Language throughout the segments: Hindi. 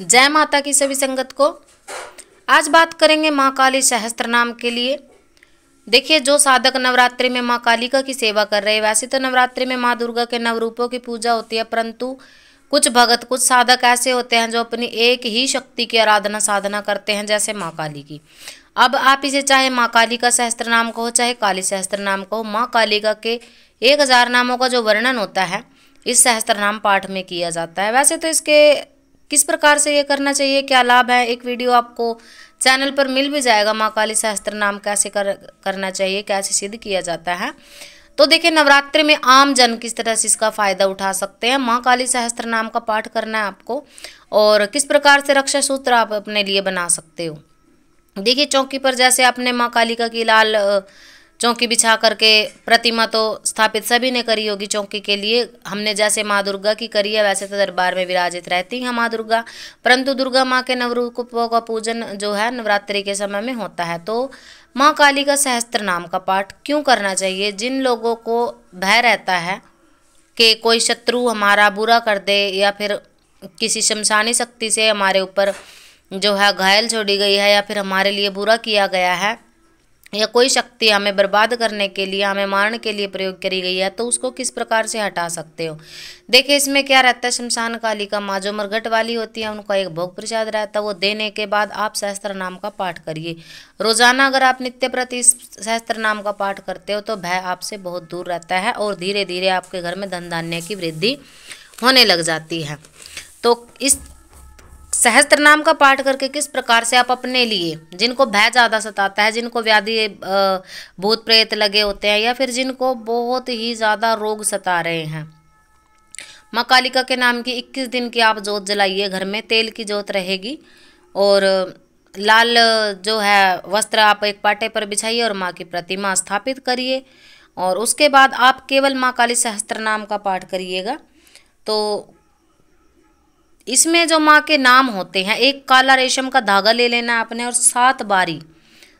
जय माता की सभी संगत को आज बात करेंगे माँ काली सहस्त्र नाम के लिए देखिए जो साधक नवरात्रि में माँ कालिका की सेवा कर रहे हैं वैसे तो नवरात्रि में माँ दुर्गा के नवरूपों की पूजा होती है परंतु कुछ भगत कुछ साधक ऐसे होते हैं जो अपनी एक ही शक्ति की आराधना साधना करते हैं जैसे माँ काली की अब आप इसे चाहे माँ काली का सहस्त्र नाम कहो चाहे काली सहस्त्र नाम कहो माँ कालिका के एक हज़ार नामों का जो वर्णन होता है इस सहस्त्र नाम पाठ में किया जाता है वैसे तो इसके किस प्रकार से ये करना चाहिए क्या लाभ है एक वीडियो आपको चैनल पर मिल भी जाएगा माँ काली सहस्त्र नाम कैसे कर करना चाहिए कैसे सिद्ध किया जाता है तो देखिए नवरात्रि में आम जन किस तरह से इसका फ़ायदा उठा सकते हैं माँ काली सहस्त्र नाम का पाठ करना है आपको और किस प्रकार से रक्षा सूत्र आप अपने लिए बना सकते हो देखिए चौकी पर जैसे आपने माँ का की लाल चौकी बिछा करके प्रतिमा तो स्थापित सभी ने करी होगी चौकी के लिए हमने जैसे माँ दुर्गा की करी है वैसे तो दरबार में विराजित रहती हैं माँ दुर्गा परंतु दुर्गा माँ के नवरूपों का पूजन जो है नवरात्रि के समय में होता है तो माँ काली का सहस्त्र नाम का पाठ क्यों करना चाहिए जिन लोगों को भय रहता है कि कोई शत्रु हमारा बुरा कर दे या फिर किसी शमशानी शक्ति से हमारे ऊपर जो है घायल छोड़ी गई है या फिर हमारे लिए बुरा किया गया है या कोई शक्ति हमें बर्बाद करने के लिए हमें मारने के लिए प्रयोग करी गई है तो उसको किस प्रकार से हटा सकते हो देखिए इसमें क्या रहता है शमशान काली का माँ जो मरघट वाली होती है उनका एक भोग प्रसाद रहता है वो देने के बाद आप सहस्त्र नाम का पाठ करिए रोजाना अगर आप नित्य प्रति सहस्त्र नाम का पाठ करते हो तो भय आपसे बहुत दूर रहता है और धीरे धीरे आपके घर में धन धान्य की वृद्धि होने लग जाती है तो इस सहस्त्र नाम का पाठ करके किस प्रकार से आप अपने लिए जिनको भय ज़्यादा सताता है जिनको व्याधि भूत प्रेत लगे होते हैं या फिर जिनको बहुत ही ज़्यादा रोग सता रहे हैं माँ कालिका के नाम की 21 दिन की आप जोत जलाइए घर में तेल की जोत रहेगी और लाल जो है वस्त्र आप एक पाटे पर बिछाइए और माँ की प्रतिमा स्थापित करिए और उसके बाद आप केवल माँ काली सहस्त्र नाम का पाठ करिएगा तो इसमें जो माँ के नाम होते हैं एक काला रेशम का धागा ले लेना आपने और सात बारी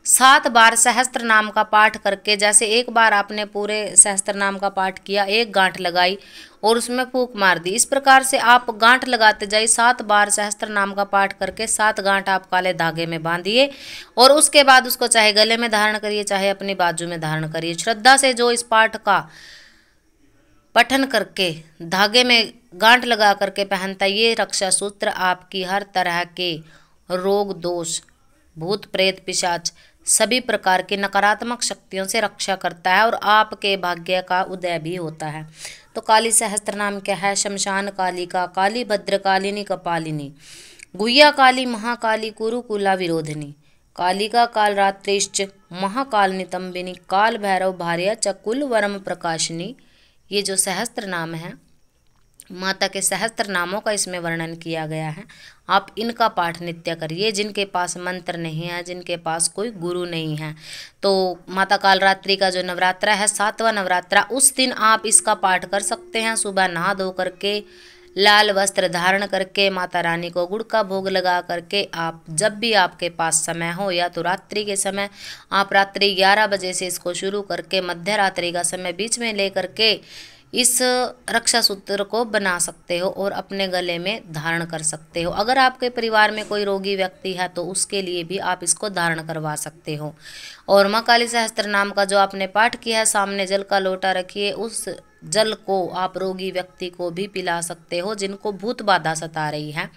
सात बार सहस्त्र नाम का पाठ करके जैसे एक बार आपने पूरे सहस्त्र नाम का पाठ किया एक गांठ लगाई और उसमें फूक मार दी इस प्रकार से आप गांठ लगाते जाइए सात बार सहस्त्र नाम का पाठ करके सात गांठ आप काले धागे में बांधिए और उसके बाद उसको चाहे गले में धारण करिए चाहे अपनी बाजू में धारण करिए श्रद्धा से जो इस पाठ का पठन करके धागे में गांठ लगा करके पहनता ये रक्षा सूत्र आपकी हर तरह के रोग दोष भूत प्रेत पिशाच सभी प्रकार की नकारात्मक शक्तियों से रक्षा करता है और आपके भाग्य का उदय भी होता है तो काली सहस्त्र नाम क्या है शमशान कालिका काली भद्रकालिनी कपालिनी गुया काली महाकाली कुरुकुला काली कालिका काल रात्रिश्च महाकाल तम्बिनी काल भैरव भार्य चकुल वरम प्रकाशनी ये जो सहस्त्र नाम है माता के सहस्त्र नामों का इसमें वर्णन किया गया है आप इनका पाठ नित्य करिए जिनके पास मंत्र नहीं है जिनके पास कोई गुरु नहीं है तो माता कालरात्रि का जो नवरात्रा है सातवां नवरात्रा उस दिन आप इसका पाठ कर सकते हैं सुबह नहा धो करके लाल वस्त्र धारण करके माता रानी को गुड़ का भोग लगा करके आप जब भी आपके पास समय हो या तो रात्रि के समय आप रात्रि ग्यारह बजे से इसको शुरू करके मध्य रात्रि का समय बीच में ले करके इस रक्षा सूत्र को बना सकते हो और अपने गले में धारण कर सकते हो अगर आपके परिवार में कोई रोगी व्यक्ति है तो उसके लिए भी आप इसको धारण करवा सकते हो और माँ काली सहस्त्र नाम का जो आपने पाठ किया है सामने जल का लोटा रखिए उस जल को आप रोगी व्यक्ति को भी पिला सकते हो जिनको भूत बाधा सता रही है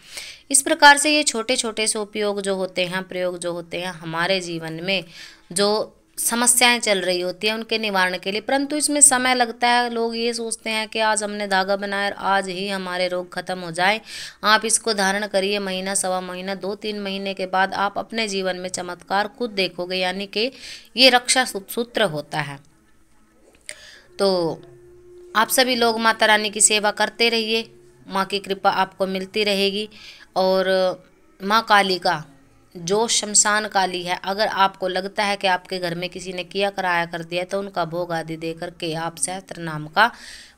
इस प्रकार से ये छोटे छोटे से उपयोग जो होते हैं प्रयोग जो होते हैं हमारे जीवन में जो समस्याएं चल रही होती हैं उनके निवारण के लिए परंतु इसमें समय लगता है लोग ये सोचते हैं कि आज हमने धागा बनाया आज ही हमारे रोग खत्म हो जाए आप इसको धारण करिए महीना सवा महीना दो तीन महीने के बाद आप अपने जीवन में चमत्कार खुद देखोगे यानी कि ये रक्षा सूत्र होता है तो आप सभी लोग माता रानी की सेवा करते रहिए माँ की कृपा आपको मिलती रहेगी और माँ काली का जो शमशान काली है अगर आपको लगता है कि आपके घर में किसी ने किया कराया कर दिया तो उनका भोग आदि दे करके आप सहस्त्र नाम का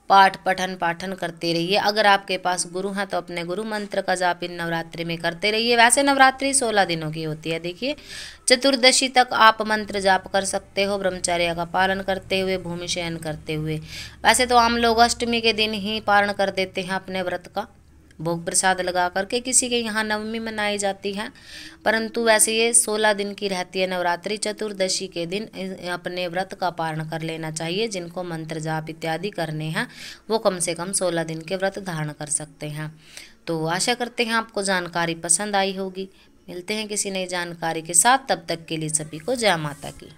पाठ पठन पाठन करते रहिए अगर आपके पास गुरु हैं तो अपने गुरु मंत्र का जाप इन नवरात्रि में करते रहिए वैसे नवरात्रि सोलह दिनों की होती है देखिए चतुर्दशी तक आप मंत्र जाप कर सकते हो ब्रह्मचर्य का पालन करते हुए भूमि शयन करते हुए वैसे तो आम लोग अष्टमी के दिन ही पारण कर देते हैं अपने व्रत का भोग प्रसाद लगा करके किसी के यहाँ नवमी मनाई जाती है परंतु वैसे ये सोलह दिन की रहती है नवरात्रि चतुर्दशी के दिन अपने व्रत का पारण कर लेना चाहिए जिनको मंत्र जाप इत्यादि करने हैं वो कम से कम सोलह दिन के व्रत धारण कर सकते हैं तो आशा करते हैं आपको जानकारी पसंद आई होगी मिलते हैं किसी नई जानकारी के साथ तब तक के लिए सभी को जय माता की